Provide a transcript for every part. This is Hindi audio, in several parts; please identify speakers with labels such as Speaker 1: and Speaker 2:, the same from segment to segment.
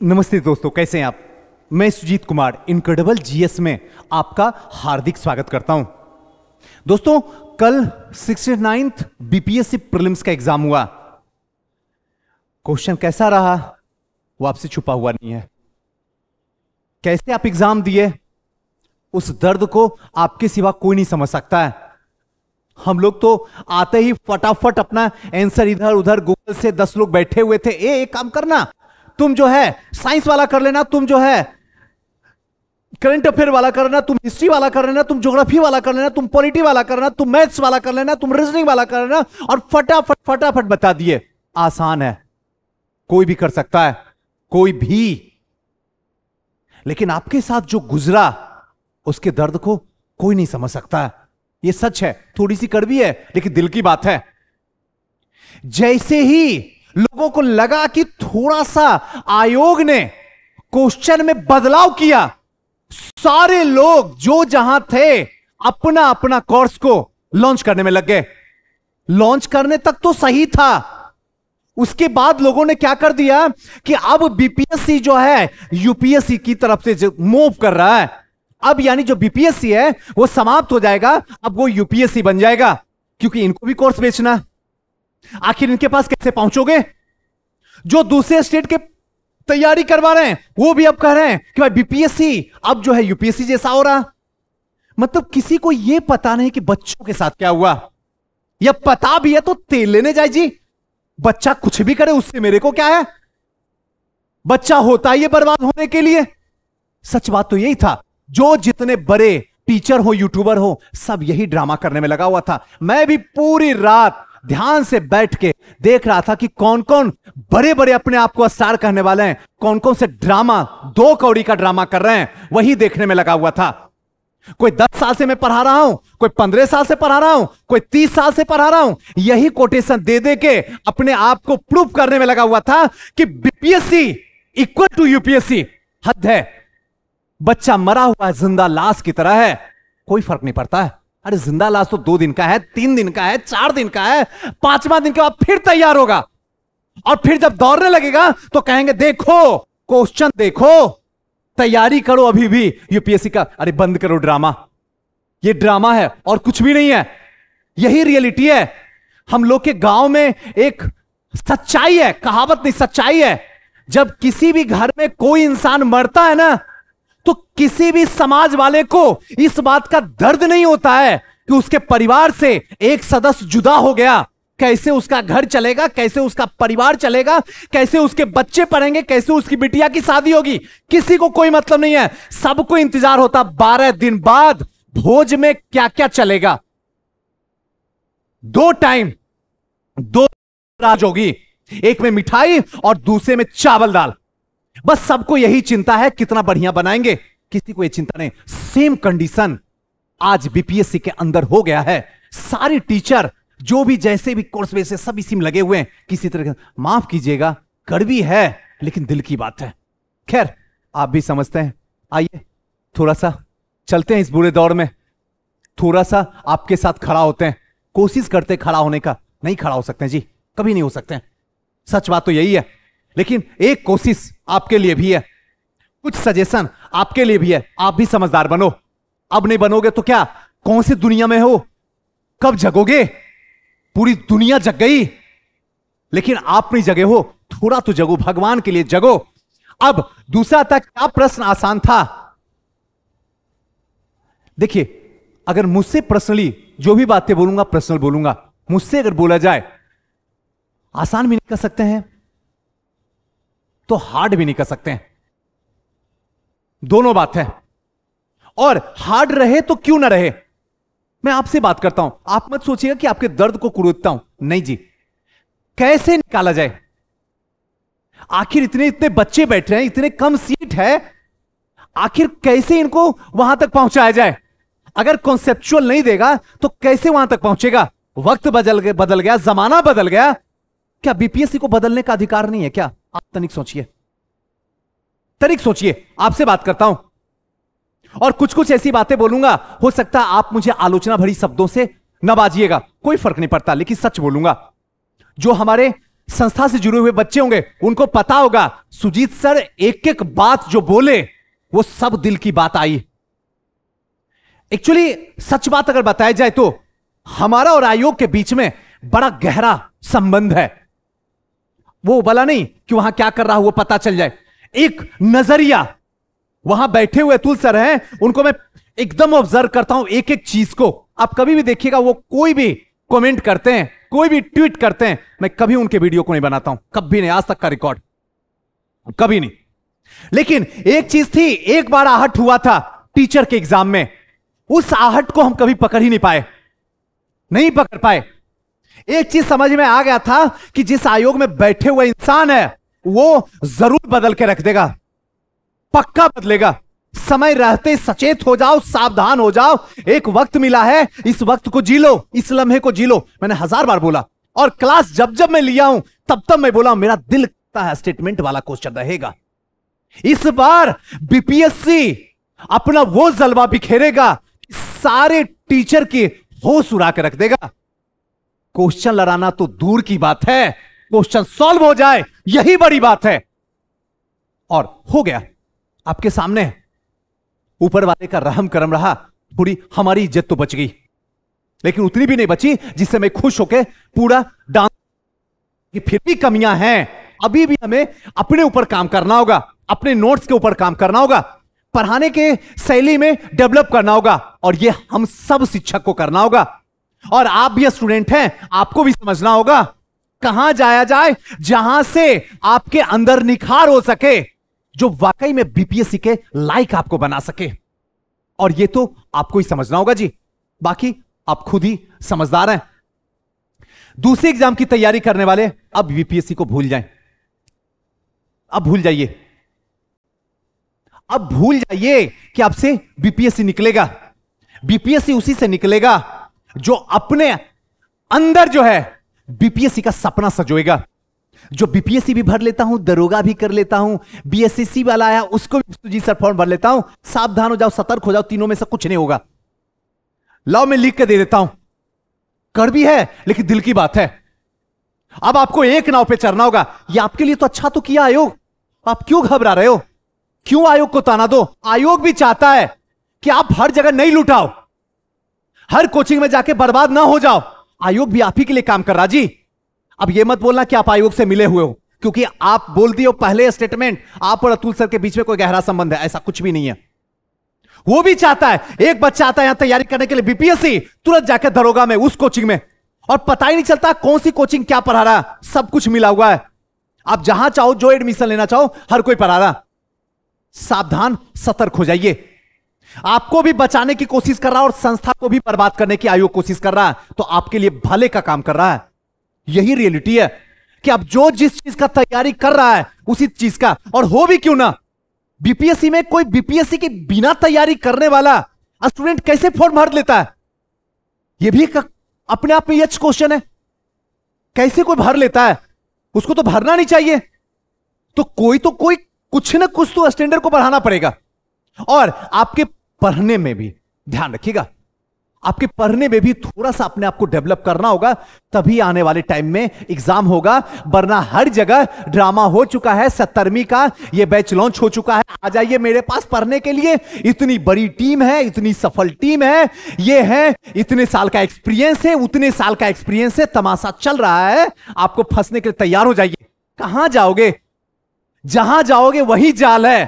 Speaker 1: नमस्ते दोस्तों कैसे हैं आप मैं सुजीत कुमार इनक्रेडिबल जीएस में आपका हार्दिक स्वागत करता हूं दोस्तों कल सिक्सटी नाइन्थ बीपीएससी प्रिलिम्स का एग्जाम हुआ क्वेश्चन कैसा रहा वो आपसे छुपा हुआ नहीं है कैसे आप एग्जाम दिए उस दर्द को आपके सिवा कोई नहीं समझ सकता है हम लोग तो आते ही फटाफट अपना आंसर इधर उधर गूगल से दस लोग बैठे हुए थे ए एक काम करना तुम जो है साइंस वाला कर लेना तुम जो है करंट अफेयर वाला कर लेना तुम हिस्ट्री वाला कर लेना तुम ज्योग्राफी वाला कर लेना तुम पॉलिटी वाला कर लेना तुम मैथ्स वाला कर लेना तुम रीजनिंग वाला कर लेना और फटाफट फटाफट बता दिए आसान है कोई भी कर सकता है कोई भी लेकिन आपके साथ जो गुजरा उसके दर्द को कोई नहीं समझ सकता यह सच है थोड़ी सी कड़वी है लेकिन दिल की बात है जैसे ही लोगों को लगा कि थोड़ा सा आयोग ने क्वेश्चन में बदलाव किया सारे लोग जो जहां थे अपना अपना कोर्स को लॉन्च करने में लग गए लॉन्च करने तक तो सही था उसके बाद लोगों ने क्या कर दिया कि अब बीपीएससी जो है यूपीएससी की तरफ से मूव कर रहा है अब यानी जो बीपीएससी है वो समाप्त हो जाएगा अब वो यूपीएससी बन जाएगा क्योंकि इनको भी कोर्स बेचना आखिर इनके पास कैसे पहुंचोगे जो दूसरे स्टेट के तैयारी करवा रहे हैं वो भी अब कह रहे हैं कि भाई बीपीएससी अब जो है यूपीएससी जैसा हो रहा मतलब किसी को यह पता नहीं कि बच्चों के साथ क्या हुआ या पता भी है तो तेल लेने जाए जी बच्चा कुछ भी करे उससे मेरे को क्या है बच्चा होता ही बर्बाद होने के लिए सच बात तो यही था जो जितने बड़े टीचर हो यूट्यूबर हो सब यही ड्रामा करने में लगा हुआ था मैं भी पूरी रात ध्यान से बैठ के देख रहा था कि कौन कौन बड़े बड़े अपने आप को स्टार कहने वाले हैं कौन कौन से ड्रामा दो कौड़ी का ड्रामा कर रहे हैं वही देखने में लगा हुआ था कोई दस साल से मैं पढ़ा रहा हूं कोई पंद्रह साल से पढ़ा रहा हूं कोई तीस साल से पढ़ा रहा हूं यही कोटेशन दे दे के अपने आप को प्रूव करने में लगा हुआ था कि बीपीएससी इक्वल टू यूपीएससी हद है बच्चा मरा हुआ जिंदा लाश की तरह है कोई फर्क नहीं पड़ता है अरे जिंदा लाश तो दो दिन का है तीन दिन का है चार दिन का है पांचवा दिन के बाद फिर तैयार होगा और फिर जब दौड़ने लगेगा तो कहेंगे देखो क्वेश्चन देखो तैयारी करो अभी भी यूपीएससी का अरे बंद करो ड्रामा ये ड्रामा है और कुछ भी नहीं है यही रियलिटी है हम लोग के गांव में एक सच्चाई है कहावत नहीं सच्चाई है जब किसी भी घर में कोई इंसान मरता है ना तो किसी भी समाज वाले को इस बात का दर्द नहीं होता है कि उसके परिवार से एक सदस्य जुदा हो गया कैसे उसका घर चलेगा कैसे उसका परिवार चलेगा कैसे उसके बच्चे पढ़ेंगे कैसे उसकी बिटिया की शादी होगी किसी को कोई मतलब नहीं है सबको इंतजार होता बारह दिन बाद भोज में क्या क्या चलेगा दो टाइम दो राज होगी एक में मिठाई और दूसरे में चावल दाल बस सबको यही चिंता है कितना बढ़िया बनाएंगे किसी को यह चिंता नहीं सेम कंडीशन आज बीपीएससी के अंदर हो गया है सारे टीचर जो भी जैसे भी कोर्स वैसे सब इसी में लगे हुए हैं किसी तरह माफ कीजिएगा कड़वी है लेकिन दिल की बात है खैर आप भी समझते हैं आइए थोड़ा सा चलते हैं इस बुरे दौर में थोड़ा सा आपके साथ खड़ा होते हैं कोशिश करते खड़ा होने का नहीं खड़ा हो सकते जी कभी नहीं हो सकते सच बात तो यही है लेकिन एक कोशिश आपके लिए भी है कुछ सजेशन आपके लिए भी है आप भी समझदार बनो अब नहीं बनोगे तो क्या कौन सी दुनिया में हो कब जगोगे पूरी दुनिया जग गई लेकिन आप नहीं जगे हो थोड़ा तो जगो भगवान के लिए जगो अब दूसरा था क्या प्रश्न आसान था देखिए अगर मुझसे पर्सनली जो भी बातें बोलूंगा पर्सनल बोलूंगा मुझसे अगर बोला जाए आसान भी नहीं कर सकते हैं तो हार्ड भी नहीं कर सकते हैं दोनों बात है और हार्ड रहे तो क्यों ना रहे मैं आपसे बात करता हूं आप मत सोचिएगा कि आपके दर्द को कुरूदता हूं नहीं जी कैसे निकाला जाए आखिर इतने इतने बच्चे बैठे हैं इतने कम सीट है आखिर कैसे इनको वहां तक पहुंचाया जाए अगर कॉन्सेप्चुअल नहीं देगा तो कैसे वहां तक पहुंचेगा वक्त बदल गया बदल गया जमाना बदल गया क्या बीपीएससी को बदलने का अधिकार नहीं है क्या तनिक सोचिए तनिक सोचिए आपसे बात करता हूं और कुछ कुछ ऐसी बातें बोलूंगा हो सकता आप मुझे आलोचना भरी शब्दों से न बाजिएगा कोई फर्क नहीं पड़ता लेकिन सच बोलूंगा जो हमारे संस्था से जुड़े हुए बच्चे होंगे उनको पता होगा सुजीत सर एक एक बात जो बोले वो सब दिल की बात आई एक्चुअली सच बात अगर बताया जाए तो हमारा और आयोग के बीच में बड़ा गहरा संबंध है वो उबला नहीं कि वहां क्या कर रहा हुआ पता चल जाए एक नजरिया वहां बैठे हुए अतुल सर हैं उनको मैं एकदम ऑब्जर्व करता हूं एक एक चीज को आप कभी भी देखिएगा वो कोई भी कमेंट करते हैं कोई भी ट्वीट करते हैं मैं कभी उनके वीडियो को नहीं बनाता हूं कभी नहीं आज तक का रिकॉर्ड कभी नहीं लेकिन एक चीज थी एक बार आहट हुआ था टीचर के एग्जाम में उस आहट को हम कभी पकड़ ही नहीं पाए नहीं पकड़ पाए एक चीज समझ में आ गया था कि जिस आयोग में बैठे हुए इंसान है वो जरूर बदल के रख देगा पक्का बदलेगा समय रहते सचेत हो जाओ सावधान हो जाओ एक वक्त मिला है इस वक्त को जी लो इस लम्हे को जी लो मैंने हजार बार बोला और क्लास जब जब मैं लिया हूं तब तब मैं बोला मेरा दिल करता है स्टेटमेंट वाला क्वेश्चन रहेगा इस बार बीपीएससी अपना वो जलवा बिखेरेगा सारे टीचर की होश उड़ा के रख देगा क्वेश्चन लड़ाना तो दूर की बात है क्वेश्चन सॉल्व हो जाए यही बड़ी बात है और हो गया आपके सामने ऊपर वाले का रहम करम रहा थोड़ी हमारी इज्जत तो बच गई लेकिन उतनी भी नहीं बची जिससे मैं खुश होकर पूरा डांस कि फिर भी कमियां हैं अभी भी हमें अपने ऊपर काम करना होगा अपने नोट्स के ऊपर काम करना होगा पढ़ाने के शैली में डेवलप करना होगा और यह हम सब शिक्षक को करना होगा और आप भी स्टूडेंट हैं आपको भी समझना होगा कहां जाया जाए जहां से आपके अंदर निखार हो सके जो वाकई में बीपीएससी के लाइक आपको बना सके और ये तो आपको ही समझना होगा जी बाकी आप खुद ही समझदार हैं दूसरे एग्जाम की तैयारी करने वाले अब बीपीएससी को भूल जाएं अब भूल जाइए अब भूल जाइए कि आपसे बीपीएससी निकलेगा बीपीएससी उसी से निकलेगा जो अपने अंदर जो है बीपीएससी का सपना सजोएगा जो बीपीएससी भी भर लेता हूं दरोगा भी कर लेता हूं बीएससी वाला आया उसको भी जी सर फॉर्म भर लेता हूं सावधान हो जाओ सतर्क हो जाओ तीनों में से कुछ नहीं होगा लाओ मैं लिख के दे देता हूं कर भी है लेकिन दिल की बात है अब आपको एक नाव पे चढ़ना होगा ये आपके लिए तो अच्छा तो किया आयोग आप क्यों घबरा रहे हो क्यों आयोग को ताना दो आयोग भी चाहता है कि आप हर जगह नहीं लुटाओ हर कोचिंग में जाके बर्बाद ना हो जाओ आयोग भी आप ही के लिए काम कर रहा जी अब यह मत बोलना कि आप आयोग से मिले हुए हो क्योंकि आप बोल दिए पहले स्टेटमेंट आप और अतुल सर के बीच में कोई गहरा संबंध है ऐसा कुछ भी नहीं है वो भी चाहता है एक बच्चा आता है यहां तैयारी करने के लिए बीपीएससी तुरंत जाकर दरोगा में उस कोचिंग में और पता ही नहीं चलता कौन सी कोचिंग क्या पढ़ा रहा सब कुछ मिला हुआ है आप जहां चाहो जो एडमिशन लेना चाहो हर कोई पढ़ा रहा सावधान सतर्क हो जाइए आपको भी बचाने की कोशिश कर रहा है और संस्था को भी बर्बाद करने की आयोग कोशिश कर रहा है तो आपके लिए भले का काम कर रहा है यही रियलिटी है कि आप जो जिस चीज का तैयारी कर रहा है उसी चीज का और हो भी क्यों ना बीपीएससी में कोई बीपीएससी के बिना तैयारी करने वाला स्टूडेंट कैसे फॉर्म भर लेता है यह भी एक अपने आप में यच क्वेश्चन है कैसे कोई भर लेता है उसको तो भरना नहीं चाहिए तो कोई तो कोई कुछ ना कुछ तो स्टैंडर्ड को बढ़ाना पड़ेगा और आपके पढ़ने में भी ध्यान रखिएगा आपके पढ़ने में भी थोड़ा सा अपने आप को डेवलप करना होगा तभी आने वाले टाइम में एग्जाम होगा वरना हर जगह ड्रामा हो चुका है सत्तरवीं का ये बैच लॉन्च हो चुका है आ जाइए मेरे पास पढ़ने के लिए इतनी बड़ी टीम है इतनी सफल टीम है ये है इतने साल का एक्सपीरियंस है उतने साल का एक्सपीरियंस है तमाशा चल रहा है आपको फंसने के लिए तैयार हो जाइए कहां जाओगे जहां जाओगे वही जाल है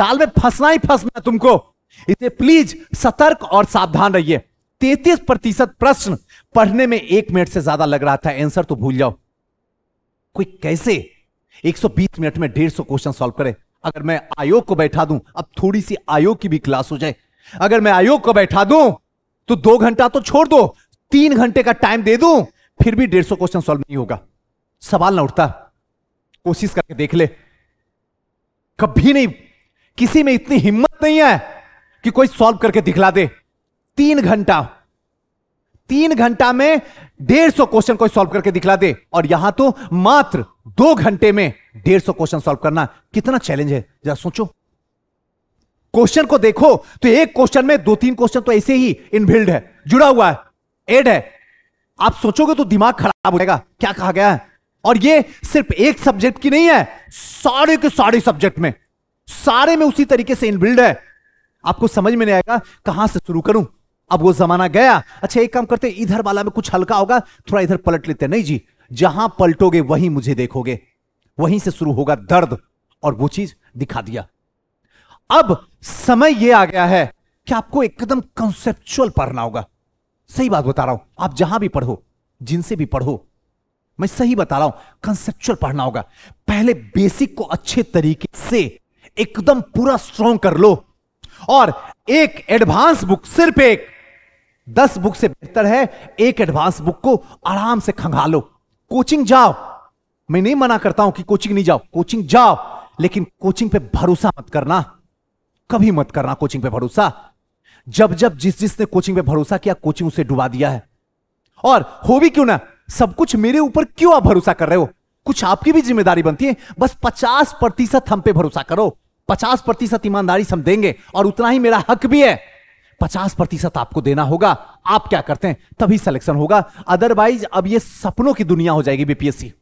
Speaker 1: जाल में फंसना ही फंसना है तुमको इसलिए प्लीज सतर्क और सावधान रहिए तैतीस प्रतिशत प्रश्न पढ़ने में एक मिनट से ज्यादा लग रहा था आंसर तो भूल जाओ कोई कैसे 120 मिनट में डेढ़ सौ क्वेश्चन सॉल्व करे अगर मैं आयोग को बैठा दूं अब थोड़ी सी आयोग की भी क्लास हो जाए अगर मैं आयोग को बैठा दूं तो दो घंटा तो छोड़ दो तीन घंटे का टाइम दे दूं फिर भी डेढ़ सौ क्वेश्चन सॉल्व नहीं होगा सवाल ना उठता कोशिश करके देख ले कभी नहीं किसी में इतनी हिम्मत नहीं है कि कोई सॉल्व करके दिखला दे तीन घंटा तीन घंटा में डेढ़ सौ क्वेश्चन कोई सॉल्व करके दिखला दे और यहां तो मात्र दो घंटे में डेढ़ सौ क्वेश्चन सॉल्व करना कितना चैलेंज है जरा सोचो क्वेश्चन को देखो तो एक क्वेश्चन में दो तीन क्वेश्चन तो ऐसे ही इनबिल्ड है जुड़ा हुआ है एड है आप सोचोगे तो दिमाग खराब हो जाएगा क्या कहा गया है और ये सिर्फ एक सब्जेक्ट की नहीं है सारे के सारे सब्जेक्ट में सारे में उसी तरीके से इनबिल्ड है आपको समझ में नहीं आएगा कहां से शुरू करूं अब वो जमाना गया अच्छा एक काम करते इधर वाला में कुछ हल्का होगा थोड़ा इधर पलट लेते नहीं जी जहां पलटोगे वही मुझे देखोगे वहीं से शुरू होगा दर्द और वो चीज दिखा दिया अब समय यह आ गया है कि आपको एकदम कंसेप्चुअल पढ़ना होगा सही बात बता रहा हूं आप जहां भी पढ़ो जिनसे भी पढ़ो मैं सही बता रहा हूं कंसेप्चुअल पढ़ना होगा पहले बेसिक को अच्छे तरीके से एकदम पूरा स्ट्रॉन्ग कर लो और एक एडवांस बुक सिर्फ एक दस बुक से बेहतर है एक एडवांस बुक को आराम से खंगालो कोचिंग जाओ मैं नहीं मना करता हूं कि कोचिंग नहीं जाओ कोचिंग जाओ लेकिन कोचिंग पे भरोसा मत करना कभी मत करना कोचिंग पे भरोसा जब जब जिस जिसने कोचिंग पे भरोसा किया कोचिंग उसे डुबा दिया है और हो भी क्यों ना सब कुछ मेरे ऊपर क्यों आप भरोसा कर रहे हो कुछ आपकी भी जिम्मेदारी बनती है बस पचास प्रतिशत हम पे भरोसा करो पचास प्रतिशत ईमानदारी हम देंगे और उतना ही मेरा हक भी है पचास प्रतिशत आपको देना होगा आप क्या करते हैं तभी सिलेक्शन होगा अदरवाइज अब ये सपनों की दुनिया हो जाएगी बीपीएससी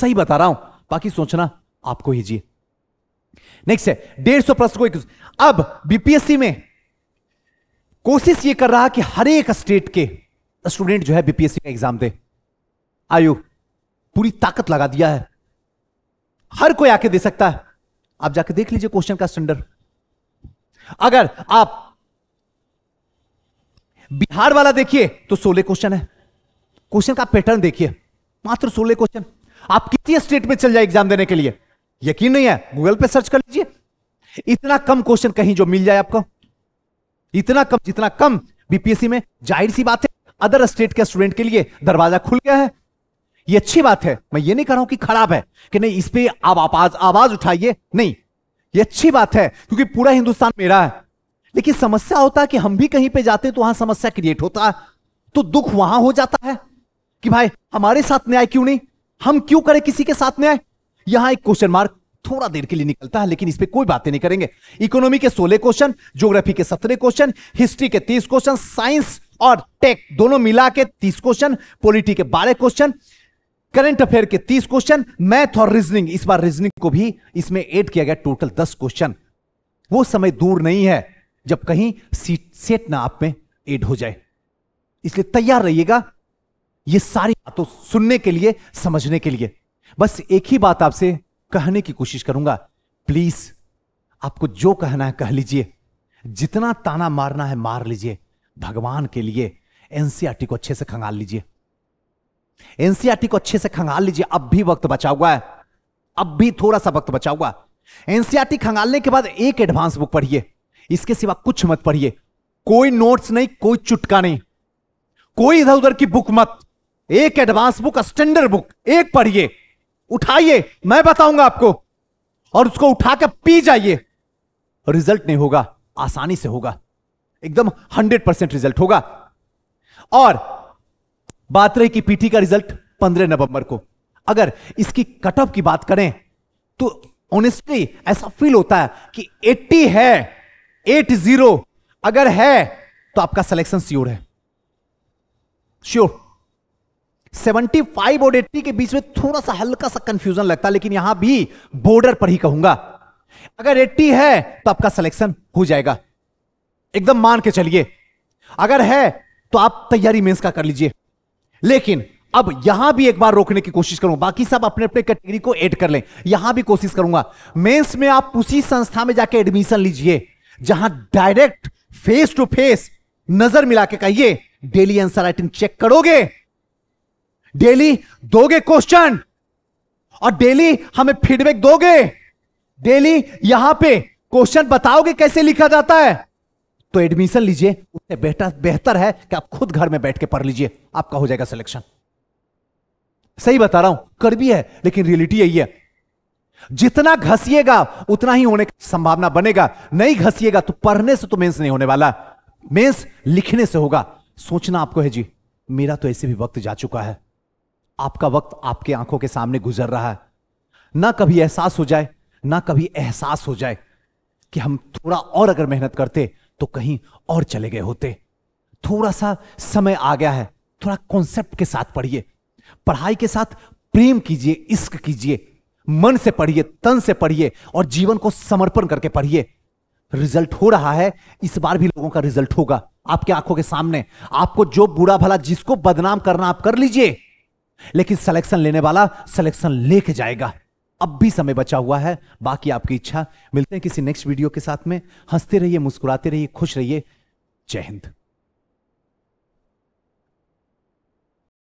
Speaker 1: सही बता रहा हूं बाकी सोचना आपको ही जी नेक्स्ट है डेढ़ सौ प्रश्न को अब बीपीएससी में कोशिश ये कर रहा कि हर एक स्टेट के स्टूडेंट जो है बीपीएससी का एग्जाम दे आयु पूरी ताकत लगा दिया है हर कोई आके दे सकता है आप जाके देख लीजिए क्वेश्चन का स्टैंडर्ड अगर आप बिहार वाला देखिए तो सोलह क्वेश्चन है क्वेश्चन का पैटर्न देखिए मात्र सोलह क्वेश्चन आप कितने स्टेट में चल जाए एग्जाम देने के लिए यकीन नहीं है गूगल पे सर्च कर लीजिए इतना कम क्वेश्चन कहीं जो मिल जाए आपको इतना कम जितना कम बीपीएससी में जाहिर सी बात है अदर स्टेट के स्टूडेंट के लिए दरवाजा खुल गया है ये अच्छी बात है मैं ये नहीं कह रहा हूं कि खराब है कि नहीं इस पर आप आवाज आवाज उठाइए नहीं ये अच्छी बात है क्योंकि पूरा हिंदुस्तान मेरा है लेकिन समस्या होता है कि हम भी कहीं पे जाते हैं तो वहां समस्या क्रिएट होता है तो दुख वहां हो जाता है कि भाई हमारे साथ न्याय क्यों नहीं हम क्यों करें किसी के साथ न्याय यहां एक क्वेश्चन मार्क थोड़ा देर के लिए निकलता है लेकिन इस पर कोई बातें नहीं करेंगे इकोनॉमी के सोलह क्वेश्चन ज्योग्राफी के सत्रह क्वेश्चन हिस्ट्री के तीस क्वेश्चन साइंस और टेक दोनों मिला के तीस क्वेश्चन पॉलिटी के बारह क्वेश्चन करंट अफेयर के 30 क्वेश्चन मैथ और रीजनिंग इस बार रीजनिंग को भी इसमें एड किया गया टोटल 10 क्वेश्चन वो समय दूर नहीं है जब कहीं सीट सेट ना आप में एड हो जाए इसलिए तैयार रहिएगा ये सारी बातों सुनने के लिए समझने के लिए बस एक ही बात आपसे कहने की कोशिश करूंगा प्लीज आपको जो कहना है कह लीजिए जितना ताना मारना है मार लीजिए भगवान के लिए एनसीआरटी e को अच्छे से खंगाल लीजिए एनसीआरटी को अच्छे से खंगाल लीजिए अब भी वक्त बचा हुआ है अब भी थोड़ा सा वक्त बचा हुआ है एनसीआरटी खंगालने के बाद एक एडवांस बुक पढ़िए इसके सिवा कुछ मत पढ़िए कोई नोट्स नहीं कोई चुटका नहीं कोई इधर उधर की बुक मत एक एडवांस बुक स्टैंडर्ड बुक एक पढ़िए उठाइए मैं बताऊंगा आपको और उसको उठाकर पी जाइए रिजल्ट नहीं होगा आसानी से होगा एकदम हंड्रेड परसेंट रिजल्ट होगा और बातरे की पीटी का रिजल्ट 15 नवंबर को अगर इसकी कट ऑफ की बात करें तो ऑनेस्टली ऐसा फील होता है कि 80 है 80 अगर है तो आपका सिलेक्शन श्योर है श्योर 75 और एट्टी के बीच में थोड़ा सा हल्का सा कंफ्यूजन लगता है लेकिन यहां भी बॉर्डर पर ही कहूंगा अगर 80 है तो आपका सिलेक्शन हो जाएगा एकदम मान के चलिए अगर है तो आप तैयारी मेंस का कर लीजिए लेकिन अब यहां भी एक बार रोकने की कोशिश करूंगा बाकी सब अपने अपने कैटेगरी को ऐड कर लें यहां भी कोशिश करूंगा मेंस में आप उसी संस्था में जाके एडमिशन लीजिए जहां डायरेक्ट फेस टू फेस नजर मिला के कहिए डेली आंसर राइटिंग चेक करोगे डेली दोगे क्वेश्चन और डेली हमें फीडबैक दोगे डेली यहां पे क्वेश्चन बताओगे कैसे लिखा जाता है तो एडमिशन लीजिए उससे बेहतर बेहतर है कि आप खुद घर में बैठ के पढ़ लीजिए आपका हो जाएगा सिलेक्शन सही बता रहा हूं कर भी है लेकिन रियलिटी यही है जितना घसीएगा उतना ही होने की संभावना बनेगा नहीं घसीएगा तो पढ़ने से तो मेंस नहीं होने वाला मेंस लिखने से होगा सोचना आपको है जी मेरा तो ऐसे भी वक्त जा चुका है आपका वक्त आपके आंखों के सामने गुजर रहा है ना कभी एहसास हो जाए ना कभी एहसास हो जाए कि हम थोड़ा और अगर मेहनत करते तो कहीं और चले गए होते थोड़ा सा समय आ गया है थोड़ा कॉन्सेप्ट के साथ पढ़िए पढ़ाई के साथ प्रेम कीजिए इश्क कीजिए मन से पढ़िए तन से पढ़िए और जीवन को समर्पण करके पढ़िए रिजल्ट हो रहा है इस बार भी लोगों का रिजल्ट होगा आपके आंखों के सामने आपको जो बुरा भला जिसको बदनाम करना आप कर लीजिए लेकिन सिलेक्शन लेने वाला सिलेक्शन लेके जाएगा अब भी समय बचा हुआ है बाकी आपकी इच्छा मिलते हैं किसी नेक्स्ट वीडियो के साथ में हंसते रहिए मुस्कुराते रहिए खुश रहिए जय हिंद